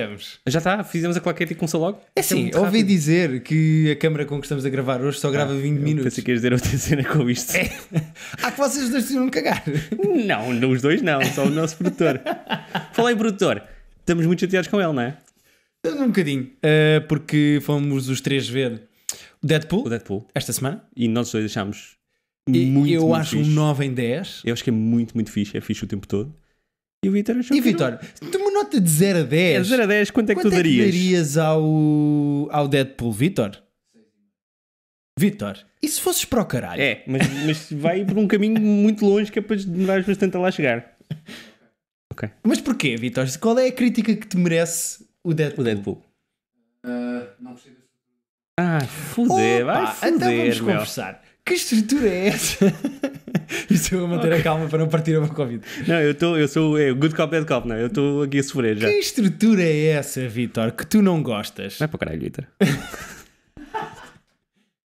estamos. Já está, fizemos a claquete e começou logo. É, é sim, ouvi dizer que a câmara com que estamos a gravar hoje só grava ah, 20 minutos. Pensei que ias dizer outra cena com isto. É. Há que vocês dois decidiram cagar. Não, não, os dois não, só o nosso produtor. Falei produtor, estamos muito chateados com ele, não é? Um bocadinho, uh, porque fomos os três ver o Deadpool, o Deadpool esta semana. E nós dois achámos muito, Eu muito acho fixe. um 9 em 10. Eu acho que é muito, muito fixe, é fixe o tempo todo. E o Vitor achou é E que Vitor, uma nota de 0 a 10. É 0 a 10, quanto é que quanto tu darias? Quanto É que darias ao, ao Deadpool, Vitor? Vitor, e se fosses para o caralho? É, mas, mas vai por um caminho muito longe que é para demorares bastante a lá chegar. Ok. Mas porquê, Vitor? Qual é a crítica que te merece o Deadpool? O Deadpool. Uh, não gostei desse. Ah, fuder, Opa, vai fuder, Então vamos meu. conversar que estrutura é essa? e eu vou manter okay. a calma para não partir a meu Covid. Não, eu, estou, eu sou é, good cop, bad cop, não. É? Eu estou aqui a sofrer já. Que estrutura é essa, Vitor, que tu não gostas? Vai é para o caralho, Vitor.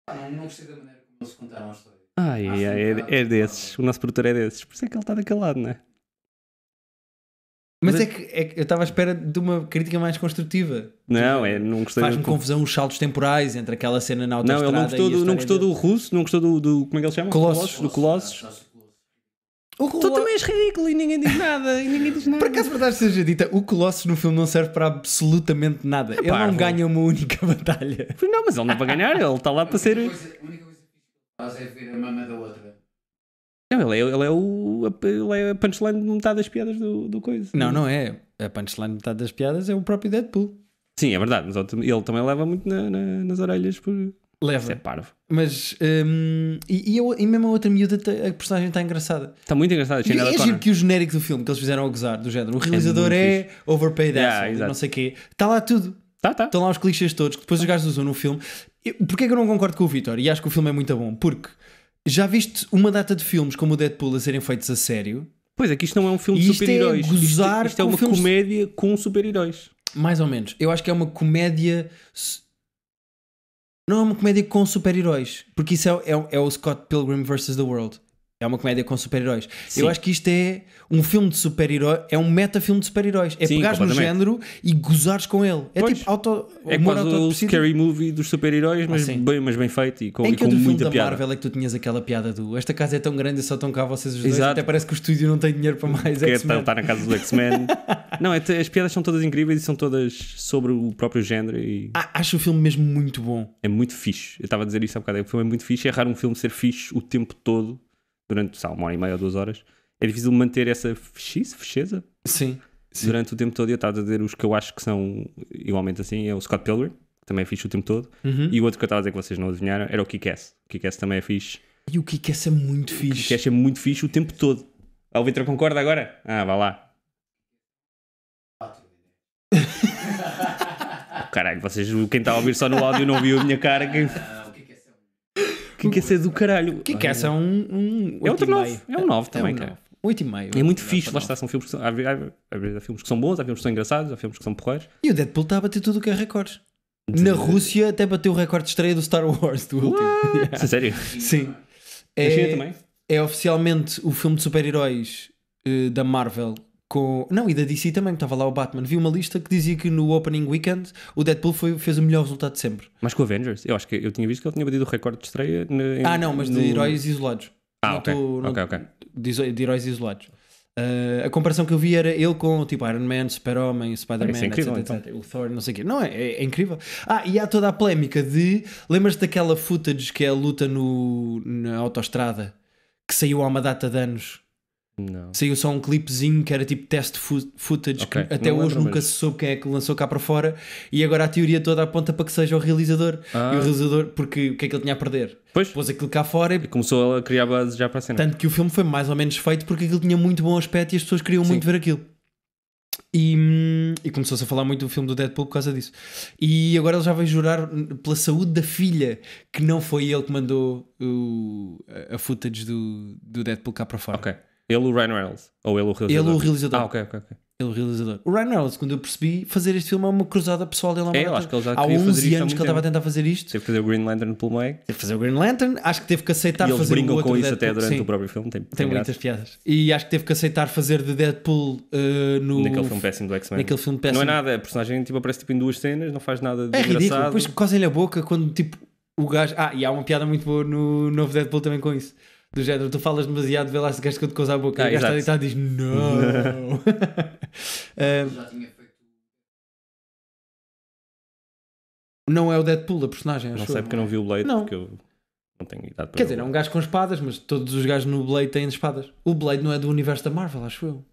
não, não gostei da maneira como eles contaram a história. Ai, ai, é, é, desses. O nosso produtor é desses. Por isso é que ele está daquele lado, não é? Mas, mas é, que, é, que, eu estava à espera de uma crítica mais construtiva. Não, é, não gostei. Faz-me confusão os saltos temporais entre aquela cena na autoestrada Não, ele não gostou, do, não gostou do russo, não gostou do, do, Como é que ele chama? colossos Do colossos o Colossus. Tu também és ridículo e ninguém diz nada. e ninguém diz nada. Por acaso, verdade seja dita, o Colossus no filme não serve para absolutamente nada. É ele parvo. não ganha uma única batalha. Não, mas ele não vai é ganhar, ele está lá para ser. A única coisa que faz é ver a mama da outra. Não, ele é, ele é, o, ele é a punchline de metade das piadas do, do coisa. Não, não é. A punchline de metade das piadas é o próprio Deadpool. Sim, é verdade, mas ele também leva muito na, na, nas orelhas por leva. é parvo. Mas um, e, e, eu, e mesmo a outra miúda, tá, a personagem está engraçada. Está muito engraçada. E é, é giro que o genérico do filme que eles fizeram a gozar, do género, o é realizador é, é overpaid yeah, asshole, não sei o quê. Está lá tudo. Tá, tá. Estão lá os clichês todos que depois tá. os gajos usam no filme. Porquê é que eu não concordo com o Vitor? E acho que o filme é muito bom? Porque já viste uma data de filmes como o Deadpool a serem feitos a sério? Pois é, que isto não é um filme de super-heróis. É isto, isto, é, é, é uma comédia com super-heróis. Mais ou menos. Eu acho que é uma comédia. Não é uma comédia com super-heróis. Porque isso é, é, é o Scott Pilgrim vs. The World. É uma comédia com super-heróis. Eu acho que isto é um filme de super-heróis, é um meta-filme de super-heróis. É Sim, pegares no género e gozares com ele. É Pois. tipo auto. É humor quase o scary movie dos super-heróis, ah, mas, bem, mas bem feito e com, Em e com outro filme muita da Marvel é que tu tinhas aquela piada do esta casa é tão grande e só estão cá vocês os dois? Até parece que o estúdio não tem dinheiro para mais. que é, está, está na casa do X-Men. não, é, as piadas são todas incríveis e são todas sobre o próprio género e Ah, acho o filme mesmo muito bom. é muito fixe. Eu estava a dizer isso há bocado. O filme é muito fixe. É raro um filme ser fixe o tempo todo durante sabe, uma hora e meia ou duas horas, é difícil manter essa fechice, fecheza. Sim. Sim. Durante o tempo todo, eu estava a dizer os que eu acho que são igualmente assim, é o Scott Pilgrim, que também é fixe o tempo todo, uhum. e o outro que eu estava a dizer que vocês não adivinharam era o Kick-Ass. O Kick-Ass também é fixe. E o Kick-Ass é muito fixe. O Kick-Ass é muito fixe o tempo todo. Ah, o Vitor concorda agora? Ah, vá lá. Caralho, vocês, quem está a ouvir só no áudio não viu a minha cara que é quer ser é do caralho. Que é quer ser um, um É outro 9. É um 9 também, um cara. 8 e meio. É muito fixe, lá está, são filmes que são, há, há, há, filmes que são bons, há filmes que são engraçados, há filmes que são porreiros. E o Deadpool está a bater tudo o que é recordes. De... Na Rússia até bateu o recorde de estreia do Star Wars, do último. Yeah. É sério? Sim. É, é, oficialmente o filme de super-heróis uh, da Marvel com... Não, e da DC também, que estava lá o Batman. Vi uma lista que dizia que no opening weekend o Deadpool foi, fez o melhor resultado de sempre. Mas com Avengers? Eu acho que eu tinha visto que ele tinha batido o recorde de estreia. em, ah, não, mas no... de heróis isolados. Ah, não ok. Tô, não... De, de, heróis isolados. Uh, a comparação que eu vi era ele com tipo Iron Man, Super-Homem, Spider-Man, é etc, então. etc, O Thor, não sei o quê. Não, é, é, é, incrível. Ah, e há toda a polémica de. Lembras-te daquela footage que é a luta no, na autoestrada que saiu há uma data de anos? Não. Saiu só um clipezinho que era tipo test footage okay, que até hoje nunca mesmo. se soube quem é que lançou cá para fora e agora a teoria toda aponta para que seja o realizador. Ah. E o ah. realizador, porque o que é que ele tinha a perder? Pois. Pôs aquilo cá fora e... e começou a criar base já para a cena. Tanto que o filme foi mais ou menos feito porque aquilo tinha muito bom aspecto e as pessoas queriam Sim. muito ver aquilo. E, hum, e começou-se a falar muito do filme do Deadpool por causa disso. E agora ele já vai jurar pela saúde da filha que não foi ele que mandou o, a footage do, do Deadpool cá para fora. Ok. Ele, o Ryan Reynolds? Ou ele, o realizador? Ele, o realizador. Ah, ok, ok, ok. Ele, o realizador. O Ryan Reynolds, quando eu percebi, fazer este filme é uma cruzada pessoal dele. É, eu acho que ele já Há 11 anos que ele estava a tentar fazer isto. Teve que fazer o Green Lantern pelo meio. Teve que fazer o Green Lantern. Acho que teve que aceitar e eles brincam o outro com isso Deadpool. até durante Sim. o próprio filme. Tem, tem, tem muitas piadas. E acho que teve que aceitar fazer de Deadpool uh, no... Naquele filme péssimo do X-Men. Naquele filme péssimo. Não é nada. A personagem tipo, aparece tipo, em duas cenas, não faz nada de É engraçado. ridículo. Depois cosem-lhe a boca quando tipo o gajo... Ah, e há uma piada muito boa no novo Deadpool também com isso do género, tu falas demasiado, vê lá se queres que eu te coisa a boca. Ah, e o gajo está deitado e diz: Não! Eh, já tinha feito. Não é o Deadpool a personagem, acho Não sei porque eu não vi o Blade, não. porque eu não tenho idade para. Quer dizer, é um gajo com espadas, mas todos os gajos no Blade têm espadas. O Blade não é do universo da Marvel, acho eu.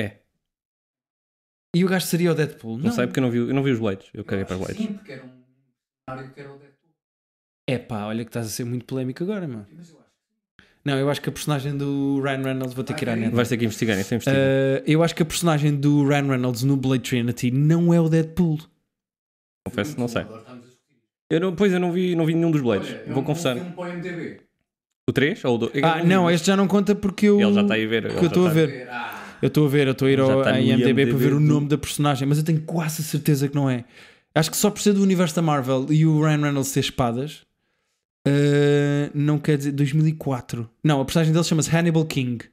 É. E o gajo seria o Deadpool? Não, não sei porque eu não vi, eu não vi os Blades. Eu, eu para Sim, porque era um que era o Deadpool. É pá, olha que estás a ser muito polémico agora, mano. Mas eu acho não, eu acho que a personagem do Ryan Reynolds, vou ter que ir à net. Vais ter que investigar, isso é investiga. uh, eh, Eu acho que a personagem do Ryan Reynolds no Blade Trinity não é o Deadpool. Confesso, não sei. Eu não, pois eu não vi, não vi nenhum dos Blades. É vou confessar. O 3 ou o 2? Ah, não, este já não conta porque eu. Ele já está aí a ver. Porque eu tá- estou ah. a ver. Eu estou a ver, eu estou a ir ao está IMDb, para ver o nome da personagem, mas eu tenho quase a certeza que não é. Acho que só por ser do universo da Marvel e o Ryan Reynolds ter espadas, ah, não quer dizer. 2004. Não, a personagem dele chama-se Hannibal King.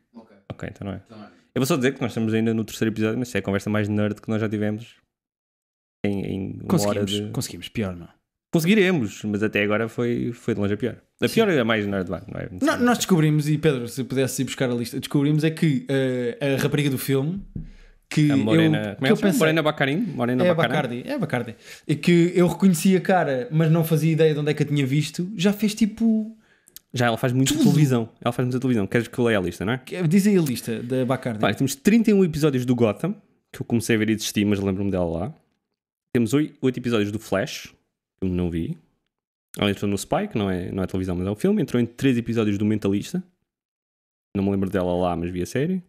Ok. então não é. Então não é. Eu vou só dizer que nós estamos ainda no terceiro episódio, mas é a conversa mais nerd que nós já tivemos. Em, em uma hora conseguimos, de... conseguimos, pior não. Conseguiremos, mas até agora foi, foi de longe a pior. A Sim. pior é a mais nerd lá, não é? Não, nós descobrimos, e Pedro, se pudesse ir buscar a lista, descobrimos é que uh, a rapariga do filme que a Morena, eu, é que eu pensei, Morena Bacarin, Morena é Bacardi, é Bacardi, que eu reconheci a cara, mas não fazia ideia de onde é que a tinha visto, já fez tipo já ela faz muito Tudo. televisão. Ela faz muita televisão. Queres que eu leia a lista, não é? Diz aí a lista da Bacardi. temos 31 episódios do Gotham, que eu comecei a ver e desisti, mas lembro-me dela lá. Temos 8, episódios do Flash, que eu não vi. Ela entrou no Spy, que não é, não é televisão, mas é um filme. Entrou em 3 episódios do Mentalista. Não me lembro dela lá, mas vi a série.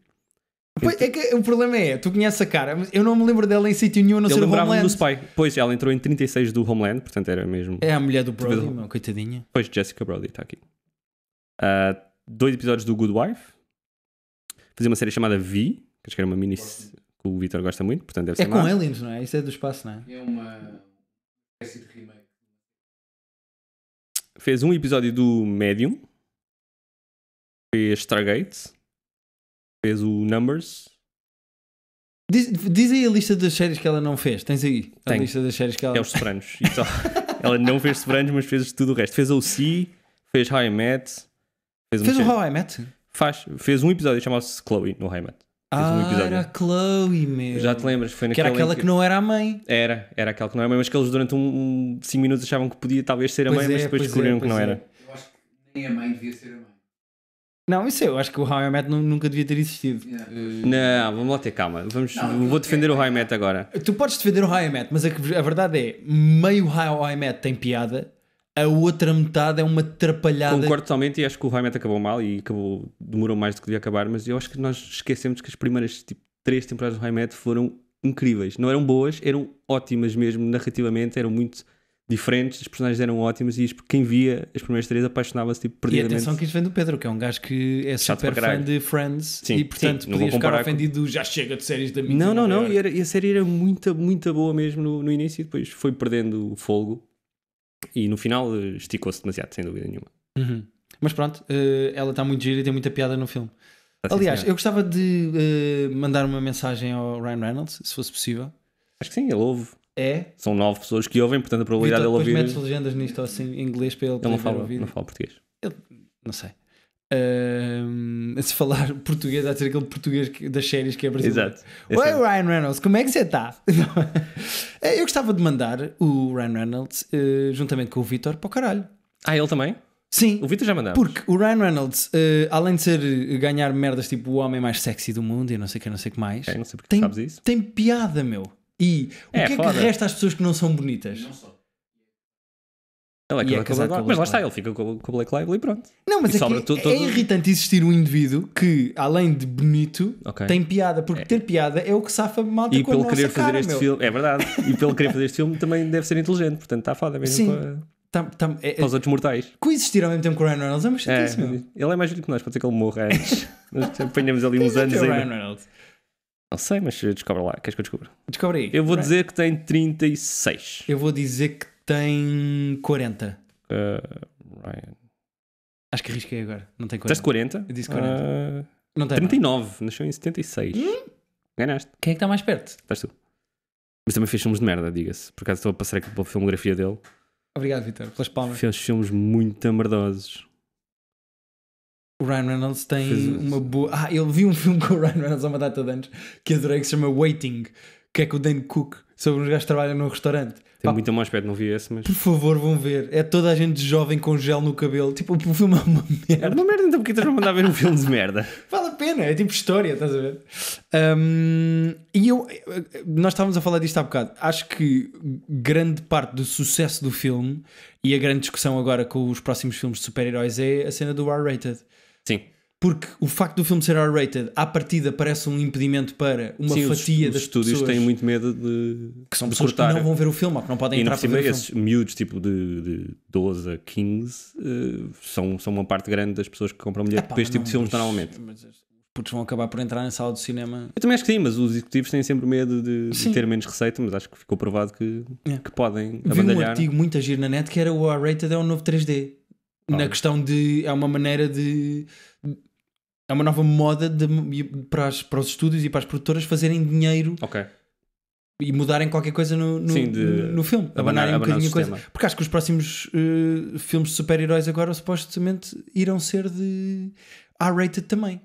Pois, é que o problema é, tu conheces a cara, mas eu não me lembro dela em sítio nenhum, não sei do Homeland. Spy. Pois, ela entrou em 36 do Homeland, portanto era mesmo. É a mulher do tipo Brody, meu, coitadinha. Pois, Jessica Brody está aqui. Ah, dois episódios do Good Wife. Fazia uma série chamada V, que acho que era uma mini que o Vitor gosta muito, portanto deve é ser É com aliens, não é? Isso é do espaço, não é? É uma espécie de remake. Fez um episódio do Medium. Fez Stargate fez o Numbers. Diz, diz, aí a lista das séries que ela não fez. Tens aí a lista das séries que ela. É os Sopranos. ela não fez Sopranos, mas fez tudo o resto. Fez o C, fez How I Met. Fez, fez o How I Met? Faz, fez um episódio chamava se Chloe no How I Met. Ah, um era a Chloe, meu. Já te lembras? Foi que era aquela que... que... não era a mãe. Era, era aquela que não era a mãe, mas que eles durante 5 um, minutos achavam que podia talvez ser a mãe, mas é, depois descobriram é, que não é. era. Eu acho que nem a mãe devia ser a mãe. Não, isso eu acho que o How I Met nunca devia ter existido. Yeah. Eh, não, vamos lá ter calma. Vamos, não, vou defender é, o How I Met agora. Tu podes defender o How I Met, mas a, a verdade é, meio How I Met tem piada, a outra metade é uma atrapalhada. Concordo totalmente e acho que o How I Met acabou mal e acabou, demorou mais do que devia acabar, mas eu acho que nós esquecemos que as primeiras tipo, três temporadas do How I Met foram incríveis. Não eram boas, eram ótimas mesmo narrativamente, eram muito diferentes, as personagens eram ótimas e quem via as primeiras três apaixonava-se tipo, perdidamente. E atenção que isto vem do Pedro, que é um gajo que é Chato super fã de Friends sim, e portanto sim, podias ficar ofendido com... já chega de séries da minha Não, não, não, é e, era, e, a série era muito, muito boa mesmo no, no início e depois foi perdendo o fogo e no final eh, esticou-se demasiado, sem dúvida nenhuma. Uhum. Mas pronto, eh, ela está muito gira e tem muita piada no filme. Ah, Aliás, eu gostava de eh, mandar uma mensagem ao Ryan Reynolds, se fosse possível. Acho que sim, ele ouve. É? São nove pessoas que ouvem, portanto a probabilidade Vitor, dele ouvir. metes legendas nisto assim, em inglês para ele poder não ouvir. Não fala português. não sei. Uh, se falar português, há de ser aquele português que, das séries que é brasileiro. Exato. Oi, é Ryan Reynolds, como é que você está? Eh, eu gostava de mandar o Ryan Reynolds uh, juntamente com o Vitor para o caralho. Ah, ele também? Sim. O Vitor já mandava. Porque o Ryan Reynolds, uh, além de ser ganhar merdas tipo o homem mais sexy do mundo e não sei o que, não sei que mais, é, não sei tem, sabes isso. tem piada, meu. E o é, que é foda. que resta às pessoas que não são bonitas? Não só Ele é que é casado com Mas lá está, ele fica com, com o Blake Lively e pronto. Não, mas é, sobra, é todo... irritante existir um indivíduo que, além de bonito, okay. tem piada. Porque é. ter piada é o que safa mal e pelo a querer fazer cara, este meu. filme É verdade. E pelo querer fazer este filme também deve ser inteligente. Portanto, está foda mesmo Sim. para, tam, tam, é, para os outros mortais. Coexistir ao mesmo tempo com o Ryan Reynolds é uma é, chatice, é, Ele é mais velho que nós, pode ser que ele morra antes. nós apanhamos ali uns anos. Ryan Reynolds. Não sei, mas descobre lá. Queres que eu descubra? Descobre aí. Eu vou right. dizer que tem 36. Eu vou dizer que tem 40. Uh, Ryan. Acho que arrisquei agora. Não tem 40. Teste 40? Eu disse 40. Uh, não tem. 39. Não. Nasceu em 76. Hum? Ganhaste. Quem é que está mais perto? Estás tu. Mas também fez filmes de merda, diga-se. Por acaso estou a passar aqui pela filmografia dele. Obrigado, Vitor, pelas palmas. Fez filmes muito merdosos. O Ryan Reynolds tem uma boa. Ah, eu vi um filme com o Ryan Reynolds há uma data de anos que adorei que se chama Waiting, que é com o Dan Cook, sobre uns gajos que trabalham num restaurante. Tem Pá, muito mau aspecto, não vi esse, mas. Por favor, vão ver. É toda a gente jovem com gel no cabelo. Tipo, o filme é uma merda. É uma merda, então porque estás a mandar ver um filme de merda? Vale a pena, é tipo história, estás a ver? Um, e eu. Nós estávamos a falar disto há bocado. Acho que grande parte do sucesso do filme e a grande discussão agora com os próximos filmes de super-heróis é a cena do R-rated Sim. Porque o facto do filme ser R-rated, à partida, parece um impedimento para uma Sim, fatia os, das os pessoas. estúdios têm muito medo de. Que são de pessoas cortar. que não vão ver o filme, ou que não podem e entrar para ver cima, esses miúdos, tipo de, de 12 a 15, uh, eh, são, são uma parte grande das pessoas que compram bilhete para este tipo de filmes normalmente. Mas, putos vão acabar por entrar na sala do cinema. Eu também acho que sim, mas os executivos têm sempre medo de, de ter menos receita, mas acho que ficou provado que, é. que podem abandalhar. Vi um artigo muito agir na net que era o R-Rated é o novo 3D. Na questão de. É uma maneira de. É uma nova moda de, para, as, para os estúdios e para as produtoras fazerem dinheiro. Ok e mudarem qualquer coisa no, no, Sim, de, no filme, abanarem abanar um bocadinho a coisa. Porque acho que os próximos uh, filmes de super-heróis agora supostamente irão ser de R-rated também.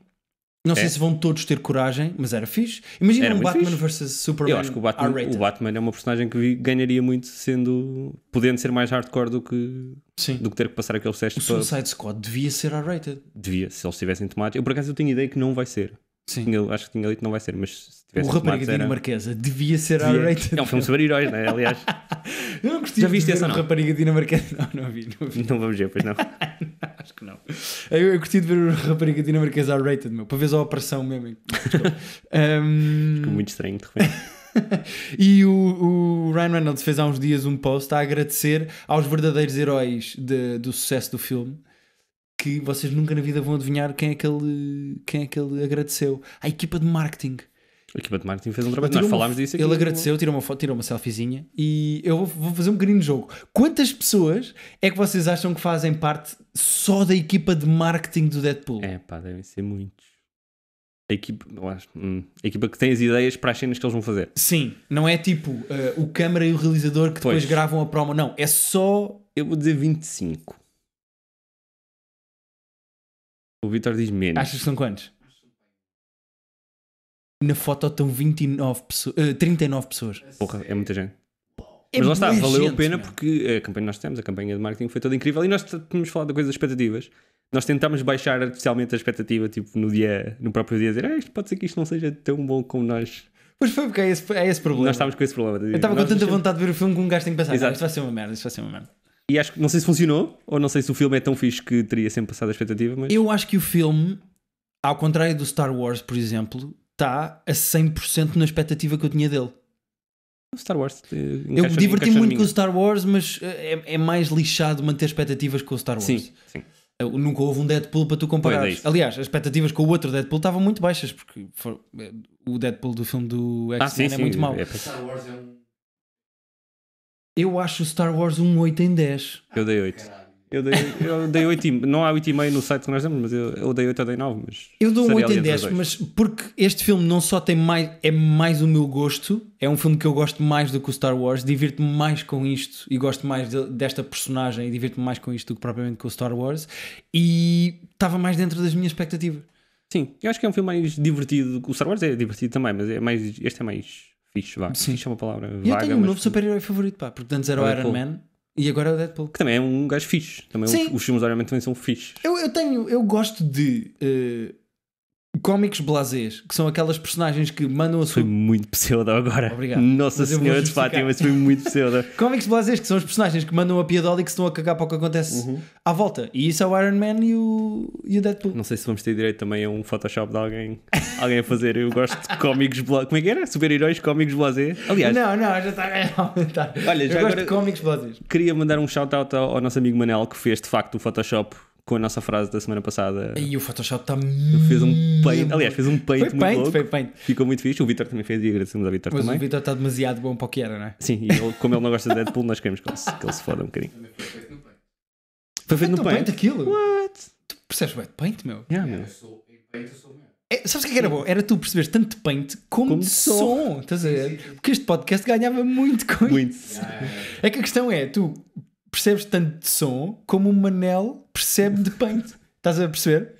Não é. sei se vão todos ter coragem, mas era fixe. Imagina era um Batman vs versus Superman. Eu acho que o Batman, o Batman é uma personagem que ganharia muito sendo. podendo ser mais hardcore do que. Sim. do que ter que passar aquele teste. O Suicide para... Squad devia ser R-rated. Devia, se eles tivessem tomado. Eu por acaso eu tenho ideia que não vai ser. Sim. Tinha, acho que tinha 8, não vai ser, mas se tivesse. O Rapariga era... Dinamarquesa devia ser devia. R-rated. É um filme sobre heróis, é? aliás. eu não Já viste essa? Não? Rapariga Dinamarquesa. Não, não vi, não vi. Não vamos ver, pois não. acho que não. Eu, eu curti de ver o Rapariga Dinamarquesa R-rated, meu, para ver a operação mesmo. um... Ficou muito estranho, de repente. e o, o, Ryan Reynolds fez há uns dias um post a agradecer aos verdadeiros heróis de, do sucesso do filme que vocês nunca na vida vão adivinhar quem é que ele, quem é que ele agradeceu. A equipa de marketing. A equipa de marketing fez um trabalho. Nós falámos disso aqui. Ele agradeceu, tirou uma foto, tirou uma selfiezinha e eu vou fazer um de jogo. Quantas pessoas é que vocês acham que fazem parte só da equipa de marketing do Deadpool? É pá, devem ser muitos. A equipa, acho, hum, a equipa que tem as ideias para as cenas que eles vão fazer. Sim, não é tipo uh, o câmara e o realizador que depois pois. gravam a promo. Não, é só. Eu vou dizer 25. O Vitor diz menos. Achas que são quantos? Na foto estão 29 pessoas, uh, eh, 39 pessoas. Porra, é muita gente. É Mas lá está, valeu gente, a pena porque a campanha que nós temos, a campanha de marketing foi toda incrível e nós tínhamos falado da coisa das expectativas. Nós tentámos baixar artificialmente a expectativa, tipo, no dia, no próprio dia, dizer, ah, isto pode ser que isto não seja tão bom como nós Pois foi porque é esse, é esse problema. Nós estávamos com esse problema. Eu estava com tanta deixamos... vontade de ver o filme que um gajo tem que pensar. Ah, isto vai ser uma merda, isto vai ser uma merda. E acho que não sei se funcionou, ou não sei se o filme é tão fixe que teria sempre passado a expectativa. Mas... Eu acho que o filme, ao contrário do Star Wars, por exemplo, está a 100% na expectativa que eu tinha dele. Star Wars. Eh, eu diverti muito com o Star Wars, mas eh, é, é, mais lixado manter expectativas com o Star Wars. Sim, sim. Eh, nunca houve um Deadpool para tu comparar. É Aliás, as expectativas com o outro Deadpool estavam muito baixas, porque for, o Deadpool do filme do ah, X-Men ah, é sim. muito mau. É, Star Wars é um eu acho o Star Wars um 8 em 10. Eu dei 8. Eu dei, eu dei 8 e, não há 8,5 no site que nós temos, mas eu, eu dei 8 ou dei 9. Mas eu dou um 8 em 10, mas porque este filme não só tem mais, é mais o meu gosto, é um filme que eu gosto mais do que o Star Wars, divirto-me mais com isto e gosto mais de, desta personagem e divirto-me mais com isto do que propriamente com o Star Wars e estava mais dentro das minhas expectativas. Sim, eu acho que é um filme mais divertido. O Star Wars é divertido também, mas é mais, este é mais fixe, vá. Sim. Fixe é uma palavra vaga, Eu tenho um novo super-herói favorito, pá, porque antes era o Iron Man e agora é o Deadpool. Que também é um gajo fixe. Também é Sim. Os, os filmes do Iron Man também são fixe. Eu, eu tenho, eu gosto de uh, Cómicos blasés, que são aquelas personagens que mandam a sua. Foi muito pseudo agora. Obrigado. Nossa Senhora de Fátima, isso foi muito pseudo. Comics blasés, que são os personagens que mandam a piadola e que se estão a cagar para o que acontece uhum. à volta. E isso é o Iron Man e o, e o Deadpool. Não sei se vamos ter direito também a um Photoshop de alguém, alguém a fazer. Eu gosto de Comics blasés. Como é que era? Super-heróis, Comics blasés. Aliás. Não, não, já está a aumentar. Olha, já Eu gosto de Comics blasés. Queria mandar um shout-out ao nosso amigo Manel que fez de facto o Photoshop com a nossa frase da semana passada. E o Photoshop está Fez um paint, aliás, fez um paint muito louco. Foi paint. Ficou muito fixe. O Vitor também fez e agradecemos ao Vitor também. Mas o Vitor está demasiado bom para o que era, não é? Sim, e ele, como ele não gosta de Deadpool, nós queremos que ele, se, que ele se foda um bocadinho. Foi feito no paint. Foi feito no então, paint. aquilo? What? Tu percebes o paint, meu? Yeah, meu. Eu sou, em paint eu sou É, sabes o é que, era bom? Era tu perceberes tanto de paint como, como de som. som. Estás a ver? Porque este podcast ganhava muito com isso. Muito. É que a questão é, tu percebes tanto de som como o Manel percebe de paint. Estás a perceber?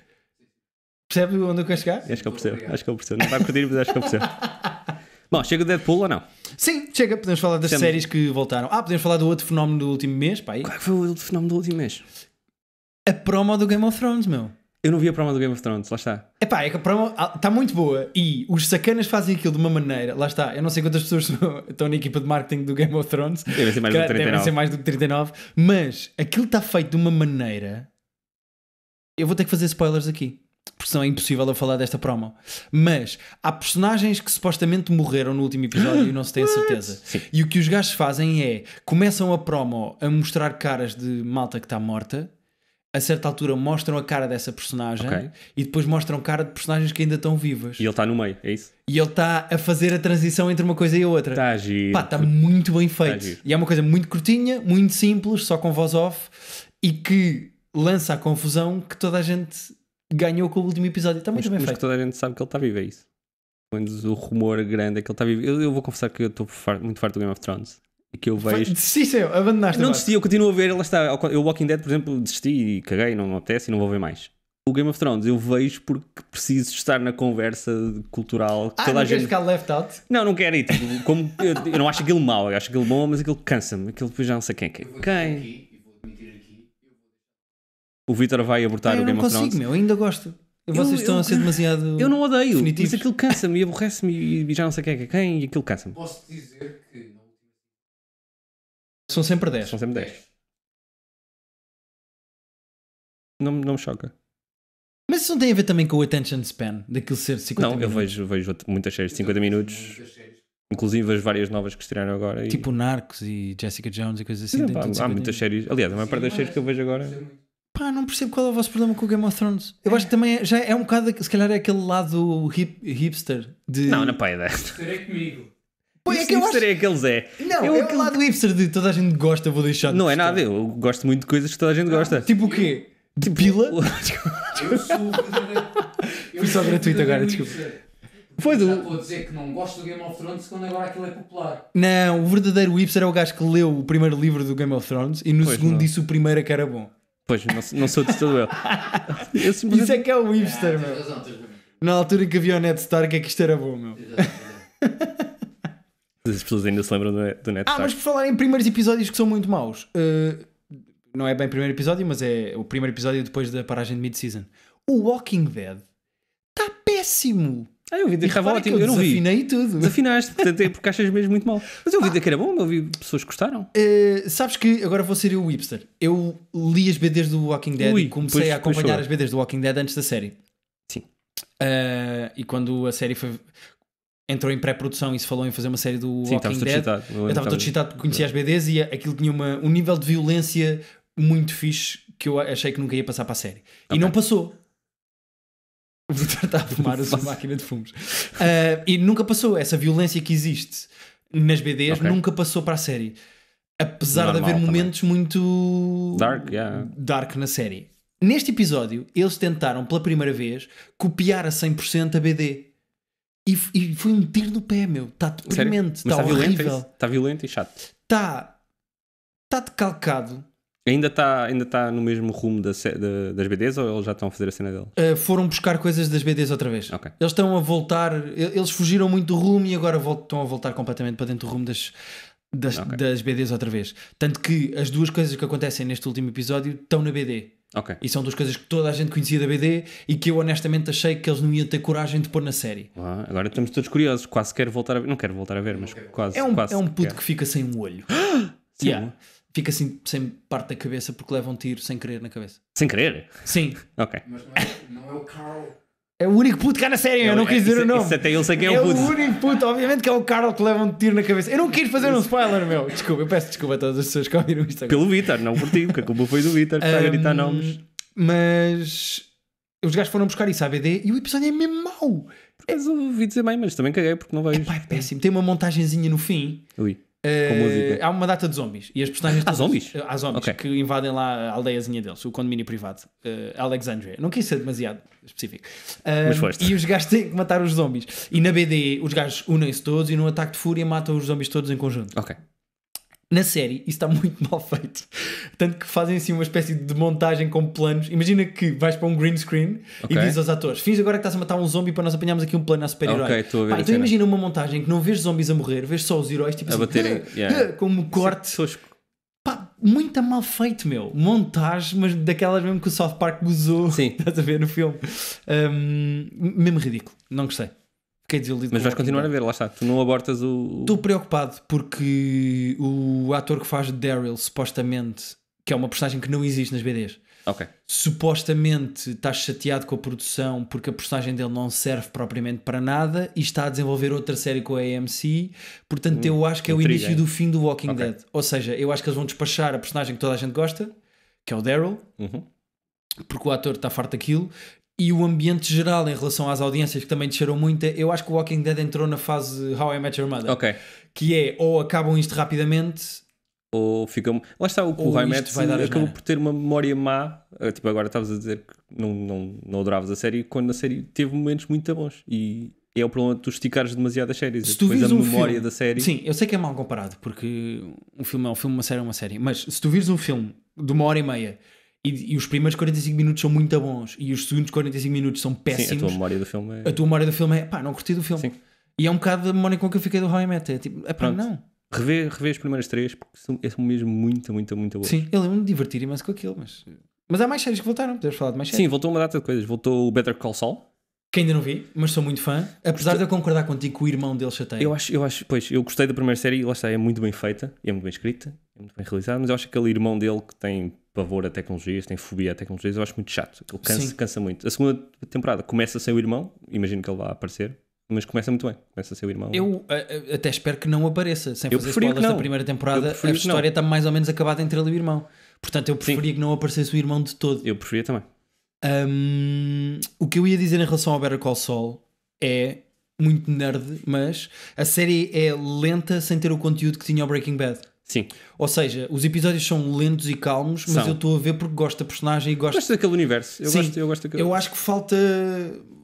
Percebe onde eu quero chegar? Acho que eu percebo, acho que eu percebo. Não vai curtir, mas acho que eu percebo. Bom, chega o Deadpool ou não? Sim, chega. Podemos falar das Sempre. séries que voltaram. Ah, podemos falar do outro fenómeno do último mês, pá. Qual é que foi o outro fenómeno do último mês? A promo do Game of Thrones, meu. Eu não vi a promo do Game of Thrones, lá está. É pá, é que a promo está ah, muito boa e os sacanas fazem aquilo de uma maneira, lá está. Eu não sei quantas pessoas estão na equipa de marketing do Game of Thrones. deve ser mais do que 39. Devem ser mais do que 39. Mas aquilo está feito de uma maneira. Eu vou ter que fazer spoilers aqui, porque senão é impossível eu falar desta promo. Mas há personagens que supostamente morreram no último episódio e não se tem a certeza. Sim. E o que os gajos fazem é começam a promo a mostrar caras de malta que está morta a certa altura mostram a cara dessa personagem okay. e depois mostram a cara de personagens que ainda estão vivas. E ele está no meio, é isso? E ele está a fazer a transição entre uma coisa e outra. Está giro. agir. está muito bem tá feito. Tá e é uma coisa muito curtinha, muito simples, só com voz off e que lança a confusão que toda a gente ganhou com o último episódio. Está muito mas, bem mas feito. Que toda a gente sabe que ele está vivo, é isso? Quando o rumor grande é que ele está vivo. Eu, eu vou confessar que eu estou muito farto do Game of Thrones que eu vejo. Desististe, abandonaste. Não desisti, eu continuo a ver, lá está. Eu Walking Dead, por exemplo, desisti e caguei, não me apetece e não vou ver mais. O Game of Thrones eu vejo porque preciso estar na conversa cultural. ah, toda não a gente... ficar left out? Não, não quero ir. Tipo, como, eu, eu, não acho aquilo mau, eu acho aquilo bom, mas aquilo cansa-me. Aquilo depois já não sei quem é que é. Quem? O Vitor vai abortar ah, eu o Game of consigo, Thrones. Meu, eu ainda gosto. Vocês estão a ser demasiado. Eu não odeio, definitivos. mas aquilo cansa-me e aborrece-me e já não sei quem é que é quem e aquilo cansa-me. Posso dizer que são sempre 10. São sempre 10. É. Não, não me choca. Mas isso não tem a ver também com o attention span daquilo ser 50 não, minutos? Não, eu vejo, vejo muitas séries de 50 minutos, inclusive as várias novas que estrearam agora. E... Tipo Narcos e Jessica Jones e coisas assim. pá, há muitas séries, aliás, a maior parte das séries que eu vejo agora. Pá, não percebo qual é o vosso problema com o Game of Thrones. Eu é. acho que também é, já é um bocado, se calhar é aquele lado hip, hipster de. Não, na pá, é, é comigo. Pois é que eu acho... é aqueles é. Não, eu, é aquele... o lado hipster de toda a gente gosta, vou deixar de Não é nada, eu gosto muito de coisas que toda a gente gosta. Ah, tipo o quê? De tipo... pila? eu sou Fui só gratuito agora, desculpa. Pois Já estou a dizer que não gosto do Game of Thrones quando agora aquilo é popular. Não, o verdadeiro hipster é o gajo que leu o primeiro livro do Game of Thrones e no pois segundo não. disse o primeiro é que era bom. Pois, não, sou de todo eu. eu simplesmente... Isso é que é o ah, hipster, ah, meu. Razão, Na altura em que havia o Ned Stark é que isto era bom, meu. Exato, exato. As pessoas ainda se lembram do Ned Ah, mas por falar em primeiros episódios que são muito maus. Uh, não é bem primeiro episódio, mas é o primeiro episódio depois da paragem de mid-season. O Walking Dead está péssimo. Ah, eu vi de que estava ótimo, eu, eu não vi. Desafinei tudo. Desafinaste, até porque achas mesmo muito mal. Mas eu vi ah, que era bom, eu vi pessoas que gostaram. Uh, sabes que agora vou ser eu o hipster. Eu li as BDs do Walking Dead Ui, e comecei pois, a acompanhar as BDs do Walking Dead antes da série. Sim. Uh, e quando a série foi entrou em pré-produção e se falou em fazer uma série do Sim, Walking Dead. Citado, eu estava todo excitado porque conhecia as BDs e aquilo tinha uma, um nível de violência muito fixe que eu achei que nunca ia passar para a série. Okay. E não passou. O Vitor está a fumar a sua máquina de fumos. Uh, e nunca passou. Essa violência que existe nas BDs okay. nunca passou para a série. Apesar Normal, de haver momentos também. muito dark, yeah. dark na série. Neste episódio, eles tentaram pela primeira vez copiar a 100% a BD e, e foi um tiro no pé, meu. Está deprimente, está tá, tá é horrível. Está violento e chato. Está. Está decalcado. Ainda está ainda tá no mesmo rumo da, da, das BDs ou eles já estão a fazer a cena deles? Uh, foram buscar coisas das BDs outra vez. Okay. Eles estão a voltar, eles fugiram muito do rumo e agora voltam, estão a voltar completamente para dentro do rumo das, das, okay. das BDs outra vez. Tanto que as duas coisas que acontecem neste último episódio estão na BD. E são duas coisas que toda a gente conhecia da BD e que eu honestamente achei que eles não iam ter coragem de pôr na série. agora estamos todos curiosos, quase quero voltar a ver. Não quero voltar a ver, mas quase. É um, quase é um puto que fica sem um olho. Sim. Yeah. Fica assim, sem parte da cabeça porque leva um tiro sem querer na cabeça. Sem querer? Sim. ok. Mas não é, não é o Carl. É o único puto cá na série, eu, não quis é, dizer o é- nome. Isso até ele sei quem é o puto. É o único puto, obviamente que é o Carl que leva um tiro na cabeça. Eu não quis fazer um spoiler, meu. Desculpa, eu peço desculpa a todas as pessoas que ouviram isto agora. Pelo Vitor, não por ti, porque a culpa foi do Vitor, que está a gritar nomes. Mas os gajos foram buscar isso à BD e o episódio é mesmo mau. Por acaso ouvi dizer bem, mas também caguei porque não vejo. Epá, é péssimo. Tem uma montagenzinha no fim. Ui Uh, há uma data de zombies e as personagens. Há zombies? Há zombies okay. que invadem lá a aldeiazinha deles, o condomínio privado, uh, Alexandria. Não quis ser demasiado específico. Uh, Mas foste. E os gajos têm que matar os zombies. E na BD, os gajos unem-se todos e num ataque de fúria matam os zombies todos em conjunto. Ok. Na série, isso está muito mal feito. Tanto que fazem assim uma espécie de montagem com planos. Imagina que vais para um green screen okay. e dizes aos atores: fiz agora que estás a matar um zombie para nós apanharmos aqui um plano a super-herói. Okay, Pá, então imagina uma montagem que não vês zombies a morrer, vês só os heróis tipo a assim, baterem, ah, yeah. Ah, com um corte. Pá, muito mal feito, meu. Montagem, mas daquelas mesmo que o South Park gozou. Sim. Estás a ver no filme. Um, mesmo ridículo. Não gostei quer dizer, Mas vais continuar a ver, lá está. Tu não abortas o. Estou preocupado porque o ator que faz Daryl, supostamente, que é uma personagem que não existe nas BDs. Okay. Supostamente está chateado com a produção porque a personagem dele não serve propriamente para nada e está a desenvolver outra série com a AMC. Portanto, hum, eu acho que é o intriga, início hein? do fim do Walking okay. Dead. Ou seja, eu acho que eles vão despachar a personagem que toda a gente gosta, que é o Daryl, uhum. porque o ator está farto daquilo, e o ambiente geral em relação às audiências que também desceram muito, eu acho que o Walking Dead entrou na fase How I Met Your Mother. Ok. Que é ou acabam isto rapidamente ou ficam. Lá está, o, o How I Met acabou por ter uma memória má. Eh, tipo, agora estavas a dizer que não, não, não adoravas a série, quando a série teve momentos muito bons. E é o problema de tu esticares demasiado as séries. Se tu depois a um memória filme, da série. Sim, eu sei que é mal comparado, porque um filme é um filme, uma série é uma série. Mas se tu vires um filme de uma hora e meia e, e, os primeiros 45 minutos são muito bons e os segundos 45 minutos são péssimos. Sim, a tua memória do filme é. A tua memória do filme é pá, não curti do filme. Sim. E é um bocado da memória com que eu fiquei do How I Met. É tipo, é pá, não. Revê, revê as primeiras três porque são, é, são mesmo muito, muito, muito boas. Sim, eu lembro-me de divertir imenso com aquilo, mas. Mas há mais séries que voltaram, podemos falar de mais séries. Sim, voltou uma data de coisas. Voltou o Better Call Saul. Que ainda não vi, mas sou muito fã. Apesar de eu concordar contigo que o irmão dele chateia. Eu acho, eu acho, pois, eu gostei da primeira série e lá está, é muito bem feita, é muito bem escrita, é muito bem realizada, mas eu acho que aquele irmão dele que tem pavor a tecnologias, tem fobia a tecnologias, eu acho muito chato. Ele cansa, cansa muito. A segunda temporada começa sem o irmão, imagino que ele vá aparecer, mas começa muito bem. Começa sem o irmão. Eu até espero que não apareça. Sem eu fazer spoilers da primeira temporada, a história está mais ou menos acabada entre ele e o irmão. Portanto, eu preferia Sim. que não aparecesse o irmão de todo. Eu preferia também. Um, o que eu ia dizer em relação ao Better Call Saul é muito nerd, mas a série é lenta sem ter o conteúdo que tinha o Breaking Bad. Sim. Ou seja, os episódios são lentos e calmos, mas são. eu estou a ver porque gosto da personagem e gosto. Gosto daquele universo. Eu, Sim. gosto, eu gosto daquele. Eu acho que falta.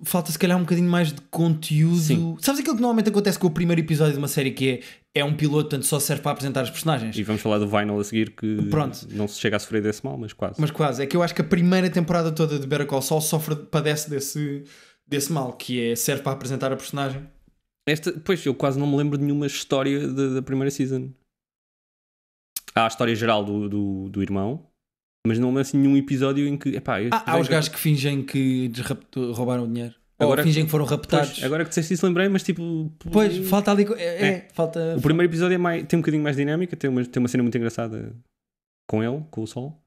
Falta se calhar um bocadinho mais de conteúdo. Sim. Sabes aquilo que normalmente acontece com o primeiro episódio de uma série que é. É um piloto, tanto só serve para apresentar os personagens. E vamos falar do Vinyl a seguir, que Pronto. não se chega a sofrer desse mal, mas quase. Mas quase. É que eu acho que a primeira temporada toda de Better Call Saul sofre, padece desse, desse mal, que é serve para apresentar a personagem. Esta, pois, eu quase não me lembro de nenhuma história da primeira season. Há a história geral do, do, do irmão, mas não há assim, nenhum episódio em que. Epá, ah, há os gajos que fingem que roubaram o dinheiro. Agora Ou fingem que foram raptados. Pois, agora que disseste isso, lembrei, mas tipo. Pois, falta ali. É, é. é falta. O primeiro episódio é mais, tem um bocadinho mais dinâmica, tem uma, tem uma cena muito engraçada com ele, com o sol.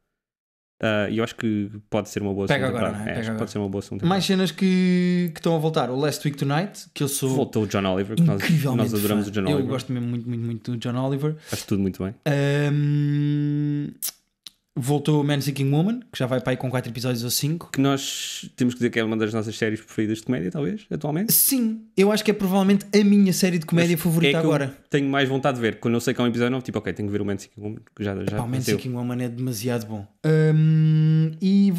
Ah, e eu acho que pode ser uma boa Pega segunda agora, temporada. Né? É, Pega pode ser uma boa segunda Mais cenas que, que estão a voltar. O Last Week Tonight, que eu sou. Voltou o John Oliver, que nós, nós adoramos fã. o John Oliver. Eu gosto mesmo muito, muito, muito do John Oliver. acho tudo muito bem. Um, Voltou Magic Seeking Woman, que já vai para aí com 4 episódios ou 5. Que nós temos que dizer que é uma das nossas séries preferidas de comédia, talvez, atualmente. Sim, eu acho que é provavelmente a minha série de comédia Mas favorita é agora. tenho mais vontade de ver. Quando eu sei que é um episódio novo, tipo, ok, tenho que ver o Magic Seeking Woman, que já, já Epá, o Magic Seeking Woman é demasiado bom. Hum, e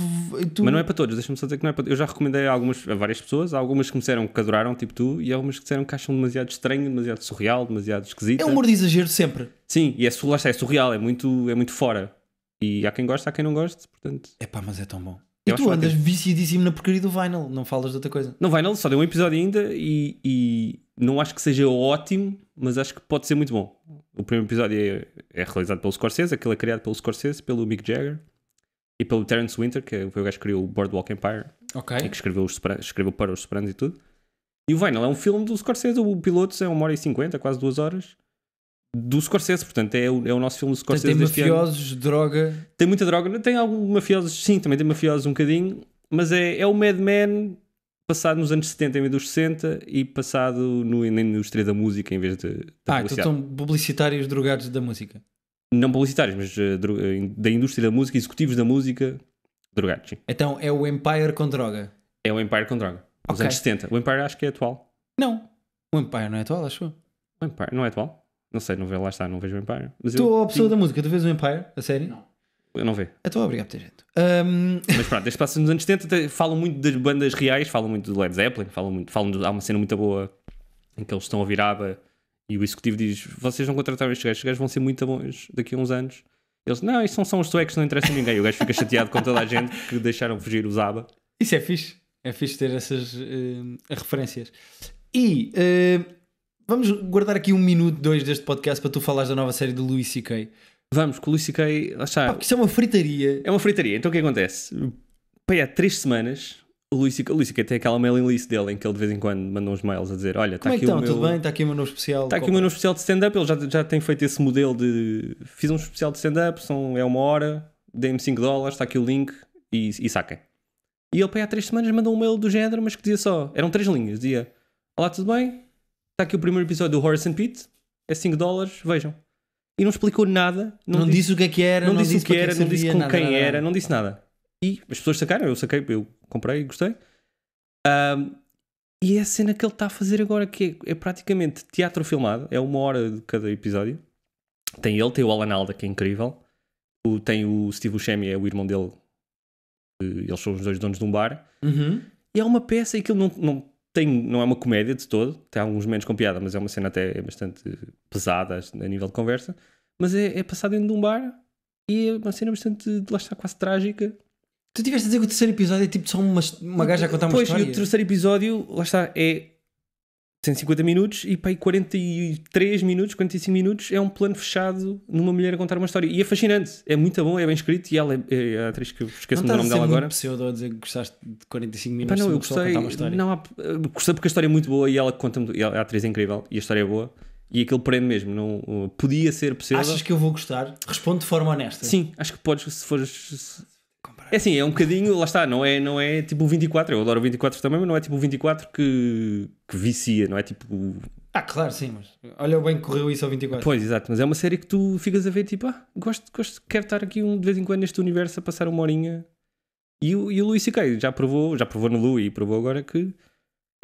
tu... Mas não é para todos, deixa-me só dizer que não é para Eu já recomendei a, algumas, a várias pessoas, há algumas que me disseram que adoraram, tipo tu, e algumas que disseram que acham demasiado estranho, demasiado surreal, demasiado esquisito. É humor de exagero sempre. Sim, e é, é surreal, é muito, é muito fora. E há quem goste, há quem não goste, portanto. É pá, mas é tão bom. Eu e tu andas que... viciadíssimo na porcaria do Vinyl, não falas de outra coisa. Não, Vinyl só deu um episódio ainda e, e, não acho que seja ótimo, mas acho que pode ser muito bom. O primeiro episódio é, é realizado pelo Scorsese, aquele é criado pelo Scorsese, pelo Mick Jagger e pelo Terence Winter, que foi o gajo que criou o Boardwalk Empire okay. e que escreveu, os, escreveu para os Sopranos e tudo. E o Vinyl é um filme do Scorsese, o Pilotos é uma hora e cinquenta quase duas horas do Scorsese, portanto é o, é o nosso filme do Scorsese. Tem, tem mafiosos, ano. droga. Tem muita droga, tem alguns mafiosos, sim, também tem mafiosos um bocadinho, mas é, é o Mad Men passado nos anos 70 em vez dos 60 e passado no, na indústria da música em vez de. ah, então são publicitários drogados da música. Não publicitários, mas eh, eh, da indústria da música, executivos da música, drogados. Sim. Então é o Empire com droga. É o Empire com droga. Nos okay. anos 70. O Empire acho que é atual. Não. O Empire não é atual, acho. O Empire não é atual? Não sei, não vejo, lá está, não vejo o Empire. Mas tu, eu, a pessoa da música, tu vês o Empire? A série? Não. Eu não vejo. Então, obrigado por ter gente. Um... Mas pronto, este passa nos anos 70, falam muito das bandas reais, falam muito do Led Zeppelin, falam muito, falam de, há uma cena muito boa em que eles estão a aba e o executivo diz: Vocês vão contratar estes gajos, estes gajos vão ser muito bons daqui a uns anos. Eles, não, isso não são os suecos, não interessa a ninguém. o gajo fica chateado com toda a gente que deixaram fugir os Aba Isso é fixe. É fixe ter essas uh, referências. E uh, Vamos guardar aqui um minuto, dois deste podcast para tu falares da nova série do Louis C.K. Vamos, que o Louis C.K. Lá Pá, porque isso é uma fritaria. É uma fritaria. Então o que acontece? Pai, há três semanas o Luís C.K. o Luís tem aquela mailing list dele em que ele de vez em quando manda uns mails a dizer: Olha, está é aqui é então? o meu. Tudo bem, está aqui o meu novo especial. Está aqui o meu é? novo especial de stand-up. Ele já, já tem feito esse modelo de. Fiz um especial de stand-up, é uma hora, dei-me 5 dólares, está aqui o link e, e saquem. E ele, para há três semanas, mandou um mail do género, mas que dizia só: eram três linhas, dizia: Olá, tudo bem? Está aqui o primeiro episódio do Horace and Pete. É 5 dólares, vejam. E não explicou nada. Não, não disse, disse, o que é que era, não, não disse, disse o que era, não disse com nada, quem nada, era, nada. não disse nada. E as pessoas sacaram, eu saquei, eu comprei e gostei. Um, e é a cena que ele está a fazer agora, que é, é, praticamente teatro filmado, é uma hora de cada episódio. Tem ele, tem o Alan Alda, que é incrível. O, tem o Steve Buscemi, é o irmão dele. Eles são os dois donos de um bar. Uhum. E é uma peça e aquilo não, não tem, não é uma comédia de todo, tem alguns menos com piada, mas é uma cena até bastante pesada a nível de conversa. Mas é, é passada dentro de um bar e é uma cena bastante, lá está, quase trágica. Tu tiveste a dizer que o terceiro episódio é tipo só uma, uma gaja a contar uma pois, história? Pois, e o terceiro episódio, lá está, é 150 minutos e pai, 43 minutos, 45 minutos é um plano fechado numa mulher a contar uma história. E é fascinante, é muito bom, é bem escrito. E ela é, é a atriz que eu esqueço não o nome dela agora. Não pseudo a dizer que gostaste de 45 minutos Epá, não, eu gostei, uma história. Não, gostei porque a história é muito boa e ela conta e a atriz é incrível e a história é boa. E aquele prende mesmo, não uh, podia ser possível. Achas que eu vou gostar? Responde de forma honesta. Sim, acho que podes, se fores é assim, é um bocadinho, lá está, não é, não é tipo o 24, eu adoro o 24 também, mas não é tipo o 24 que, que vicia, não é tipo. Ah, claro, sim, mas olha o bem que correu isso ao 24. Pois, exato, mas é uma série que tu ficas a ver tipo, ah, gosto, gosto quero estar aqui um, de vez em quando neste universo a passar uma horinha. E, o, e o Louis C.K. já provou, já provou no Lu e provou agora que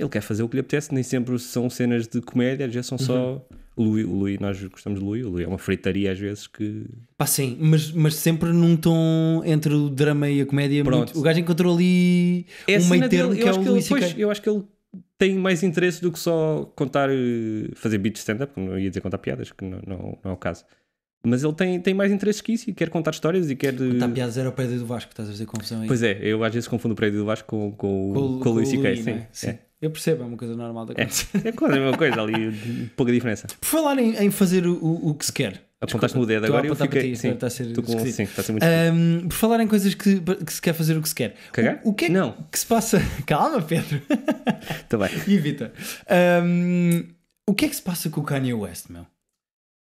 ele quer fazer o que lhe apetece, nem sempre são cenas de comédia, já são só. Uhum Louis, o Louis, nós gostamos de Louis, o Louis é uma fritaria às vezes que. Pá, sim, mas, mas sempre num tom entre o drama e a comédia. Muito, o gajo encontrou ali é um meio termo que é o que Louis Eu acho que ele tem mais interesse do que só contar, eh, fazer beat stand-up, não ia dizer contar piadas, que não, não, não é o caso. Mas ele tem, tem mais interesse que isso e quer contar histórias e quer. Eh, contar piadas era o prédio do Vasco, estás a fazer confusão aí. Pois é, eu às vezes confundo o prédio do Vasco com, com, com, com o Luís Siquei, sim. É? é. sim. É. Eu percebo, é uma coisa normal da coisa. É, é quase a mesma coisa ali, pouca diferença. Por falar em, em fazer o, o, que se quer. Apontaste-me o dedo agora eu fiquei... Ti, sim, está a ser com, sim, está a ser muito um, Por falar em coisas que, que, se quer fazer o que se quer. Cagar? O, o que é Não. que se passa... Calma, Pedro. Está bem. E evita. Um, o que é que se passa com o Kanye West, meu?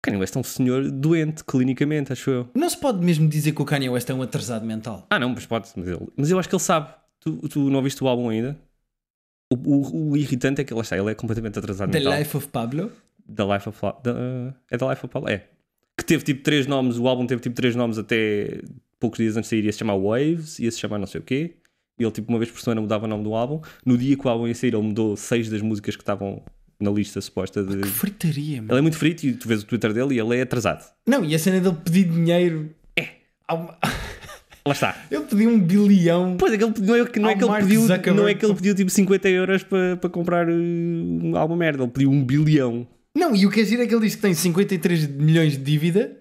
Kanye West é um senhor doente, clinicamente, acho eu. Não se pode mesmo dizer que o Kanye West é um atrasado mental. Ah não, mas pode. Mas, ele, mas eu acho que ele sabe. Tu, tu não ouviste o álbum ainda? O, o, o, irritante é que ele está, ele é completamente atrasado. The mental. Life of Pablo? The Life of da, uh, É The Life of Pablo? É. Que teve tipo três nomes, o álbum teve tipo três nomes até poucos dias antes de sair. Ia se chamar Waves, ia se chamar não sei o quê. Ele tipo uma vez por semana mudava o nome do álbum. No dia que o álbum ia sair, ele mudou seis das músicas que estavam na lista suposta de. que fritaria, mano. Ele é muito frito e tu vês o Twitter dele e ele é atrasado. Não, e a cena dele pedir dinheiro. É. Há uma... Lá está. Ele pediu um bilhão. Pois, é que ele, não, é, não, é que é ele pediu, não é que ele pediu tipo 50 euros para, para comprar uh, alguma merda. Ele pediu um bilhão. Não, e o que é giro é que ele diz que tem 53 milhões de dívida,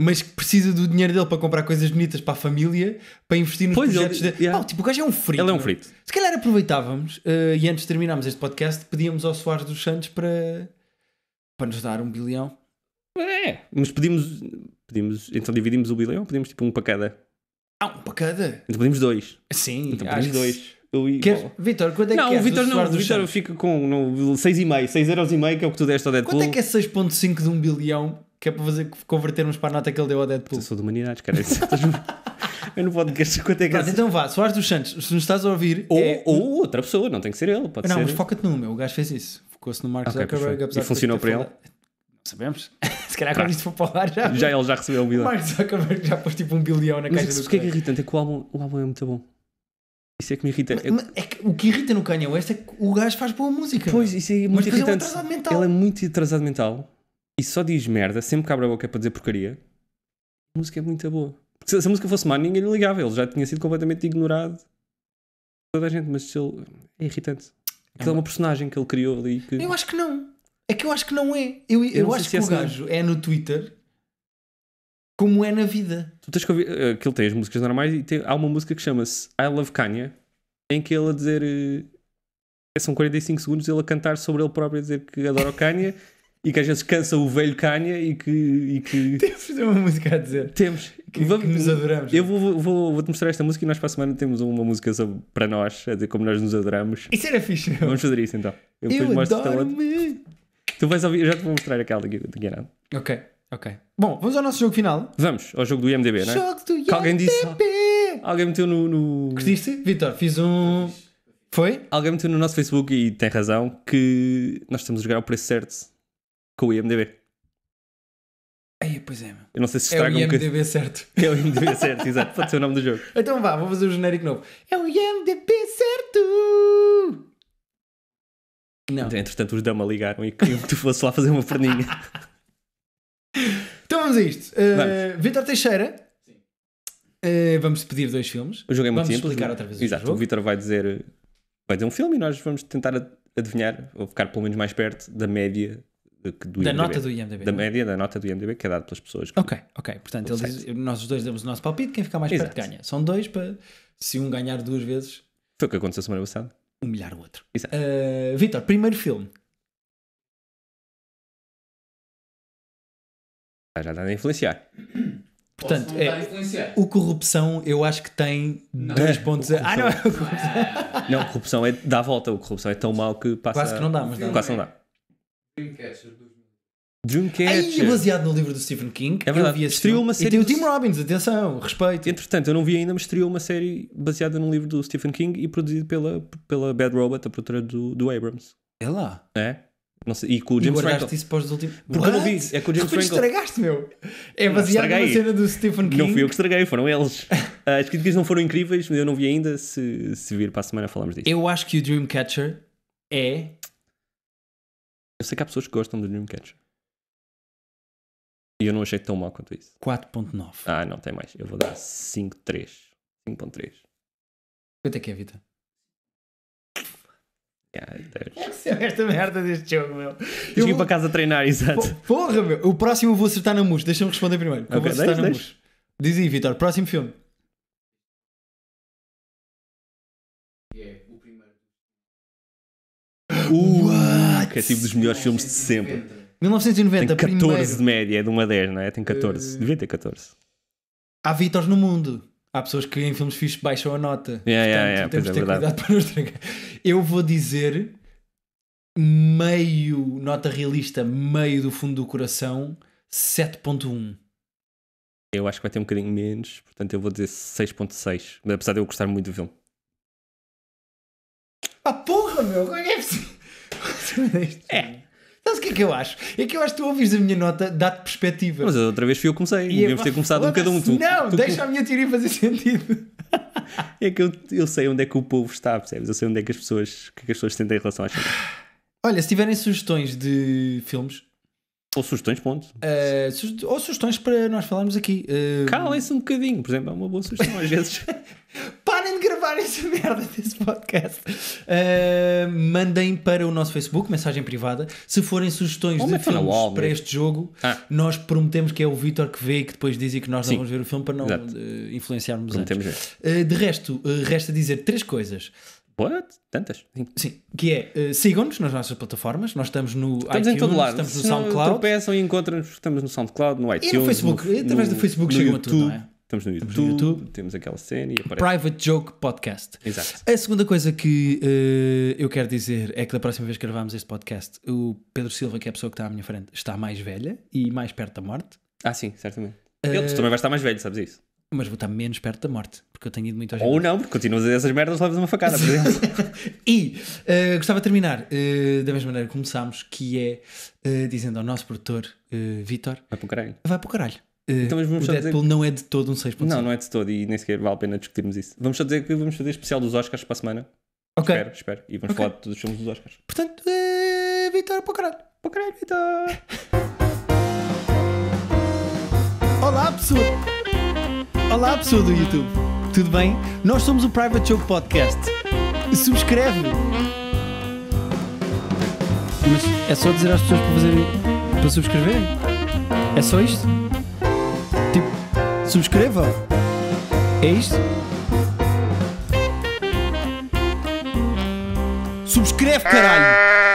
mas que precisa do dinheiro dele para comprar coisas bonitas para a família, para investir nos pois, projetos ele, de... yeah. tipo, o gajo é um frito. Ele é um é? frito. Se calhar aproveitávamos, uh, e antes de terminarmos este podcast, pedíamos ao Soares dos Santos para, para nos dar um bilhão. É, mas pedimos, pedimos, então dividimos o bilhão, pedimos tipo um para cada. Ah, um para cada? Então pedimos dois. Sim, então pedimos dois. Eu Vitor, quanto é não, que é? O Vitor não, o Vitor fica com 6,5, meio que é o que tu deste ao Deadpool. Quanto é que é 6,5 de um bilhão que é para fazer, convertermos para a nota que ele deu ao Deadpool? Eu sou de humanidades, cara. Hum- Eu não vou dizer quanto é que é Pronto, é. então vá, Soares dos Santos, se nos estás a ouvir. Ou, é... ou outra pessoa, não tem que ser ele. Pode não, ser mas foca-te no meu, o gajo fez isso. Focou-se no Mark okay, Zuckerberg. E funcionou para ele? Falado. Sabemos. Se calhar quando ah. isto for para o ar já. Já ele já recebeu um bilhão. Mark Zuckerberg já pôs tipo um bilhão na caixa Mas do. Mas o que é que é irritante é que o álbum, o álbum é muito bom. Isso é que me irrita. Mas, é mas é que, o que irrita no Kanye West é que o gajo faz boa música. Pois, isso é muito mas irritante. Ele é, ele é muito atrasado mental e só diz merda, sempre que abre a boca é para dizer porcaria. A música é muito boa. Porque se a música fosse má, ninguém lhe ligava. Ele já tinha sido completamente ignorado toda a gente, mas ele é irritante. É Aquilo é uma personagem que ele criou ali. Que... Eu acho que não. É que eu acho que não é. Eu, eu, eu acho que o gajo é-, é no Twitter como é na vida. Tu tens que ouvir. Eh, ele tem as músicas normais e tem, há uma música que chama-se I Love Kanye, em que ele a dizer. Eh, são 45 segundos ele a cantar sobre ele próprio a dizer que adora o Kanye e que às vezes cansa o velho Kanye e que. E que... Temos uma música a dizer. Temos. Que, Vamos, que nos adoramos. Eu vou, vou, vou, te mostrar esta música e nós para a semana temos uma música sobre, para nós, a dizer como nós nos adoramos. Isso era fixe. Vamos fazer isso então. Eu, eu adoro-me. Tu vais ouvir, eu já te vou mostrar aquela daqui, daqui a nada. Ok, ok. Bom, vamos ao nosso jogo final. Vamos, ao jogo do IMDB, não é? Jogo do IMDB! alguém disse. Alguém meteu no. no... Curtiste? Vitor, fiz um. Foi? Alguém meteu no nosso Facebook e tem razão que nós estamos a jogar ao preço certo com o IMDB. Aí, pois é, Eu não sei se estraga é o IMDB bocad... certo. É o IMDB certo, exato. Pode ser o nome do jogo. Então vá, vou fazer o um genérico novo. É o IMDB certo! Não. Então, entretanto, os Dama ligaram e queriam que tu fosse lá fazer uma perninha. então vamos a isto. Uh, eh, Vitor Teixeira. Uh, vamos pedir dois filmes. O jogo é muito vamos simples. explicar é? outra vez Exato. O, Vitor vai dizer, vai dizer um filme e nós vamos tentar adivinhar, ou ficar pelo menos mais perto da média do da nota do IMDb. Da não? É? média da nota do IMDb que é dada pelas pessoas. ok, ok. Portanto, ele diz, nós os dois damos o nosso palpite, quem ficar mais Exato. perto ganha. São dois para, se um ganhar duas vezes. Foi o que aconteceu semana passada humilhar o outro. Uh, Vitor, primeiro filme. Ah, já está a influenciar. Portanto, é, o corrupção eu acho que tem não. dois pontos. Ah, não, é corrupção. não, corrupção é dá a volta. O corrupção é tão mau que passa. Quase que não dá, mas dá. Quase não dá. Dreamcatcher do Dreamcatcher. É baseado no livro do Stephen King. É verdade. Eu estreou uma série. E tem o Tim Robbins, atenção, respeito. Entretanto, eu não vi ainda, mas estreou uma série baseada no livro do Stephen King e produzido pela, pela Bad Robot, a produtora do, do Abrams. É lá. É. Não sei, e com o James Franco. isso para os últimos. Porque What? eu não vi. É com o James Franco. estragaste, meu. É baseado na cena do Stephen King. Não fui eu que estraguei, foram eles. Ah, as críticas não foram incríveis, mas eu não vi ainda. Se, se vir para a semana, falamos disso. Eu acho que o Dreamcatcher é. Eu sei que há pessoas que gostam do Dreamcatcher. E eu não achei tão mau quanto isso. 4.9. Ah, não, tem mais. Eu vou dar 5.3. 5.3. Quanto é que é, Vitor? Yeah, é esta merda deste jogo, meu. Tens eu vou... para casa treinar, exato. Porra, meu. O próximo eu vou acertar na mus. Deixa-me responder primeiro. Okay, vou acertar deixe, na deixe. mus. Diz aí, Vitor. Próximo filme. Yeah, é o primeiro. Uh, What? Que é tipo dos melhores filmes de sempre. 1990, Tem 14 primeiro... É de média, de 1 a 10, não é? Tem 14. Uh... Eh, Devia ter 14. Há Vítors no mundo. Há pessoas que em filmes fixos baixam a nota. Yeah, Portanto, yeah, yeah, temos de é ter é cuidado para não estragar. Eu vou dizer meio nota realista, meio do fundo do coração, 7.1. Eu acho que vai ter um bocadinho menos, portanto eu vou dizer 6.6, mas apesar de eu gostar muito do filme. Ah porra, meu! Como é que é possível? É. Sabes o que é que eu acho? É que eu acho que tu ouvis a minha nota, dá-te perspectiva. Mas outra vez fui eu que comecei, e devíamos ter começado um cada um. Tu, não, tu, deixa a minha teoria fazer sentido. é que eu, eu sei onde é que o povo está, percebes? Eu sei onde é que as pessoas, que, é que as pessoas sentem em relação às coisas. Olha, se tiverem sugestões de filmes, ou sugestões, ponto. Uh, eh, su ou sugestões para nós falarmos aqui. Uh... Calem-se um bocadinho, por exemplo, é uma boa sugestão às vezes. gravar essa merda desse podcast. Uh, mandem para o nosso Facebook, mensagem privada. Se forem sugestões Ou de filmes wall, para este jogo, ah. nós prometemos que é o Vitor que vê e que depois diz e que nós não vamos ver o filme para não uh, influenciarmos antes. Uh, de resto, resta dizer três coisas. What? Tantas? Sim. Sim. Que é, uh, sigam-nos nas nossas plataformas, nós estamos no estamos iTunes, em todo lado. estamos no Se SoundCloud. Tropeçam e encontram-nos, estamos no SoundCloud, no iTunes. E no Facebook, no, através no, do Facebook chegam a tudo, não é? Estamos no YouTube, YouTube. temos aquela cena e aparece. Private Joke Podcast. Exato. A segunda coisa que uh, eu quero dizer é que da próxima vez que gravarmos este podcast, o Pedro Silva, que é a pessoa que está à minha frente, está mais velha e mais perto da morte. Ah, sim, certamente. Uh, Ele, tu também vais estar mais velho, sabes isso? Mas vou estar menos perto da morte, porque eu tenho ido muito ao Ou não, porque continuas a essas merdas, levas uma facada, por exemplo. e uh, gostava de terminar uh, da mesma maneira que começámos, que é dizendo ao nosso produtor, Vitor: Vai para o caralho. Vai para o caralho. Eh, então, o Deadpool que... não é de todo um 6.5. Não, não é de todo e nem sequer vale a pena discutirmos isso. Vamos só dizer que vamos fazer especial dos Oscars para a semana. Ok. Espero, espero. E vamos okay. falar de todos os filmes dos Oscars. Portanto, é... Vitor, para o caralho. Para o caralho, Vitor. Olá, pessoal. Olá, pessoal do YouTube. Tudo bem? Nós somos o Private Show Podcast. Subscreve! Mas é só dizer às pessoas para fazerem. para subscreverem? É só isto? Subscreva! É isto? Subscreve, caralho!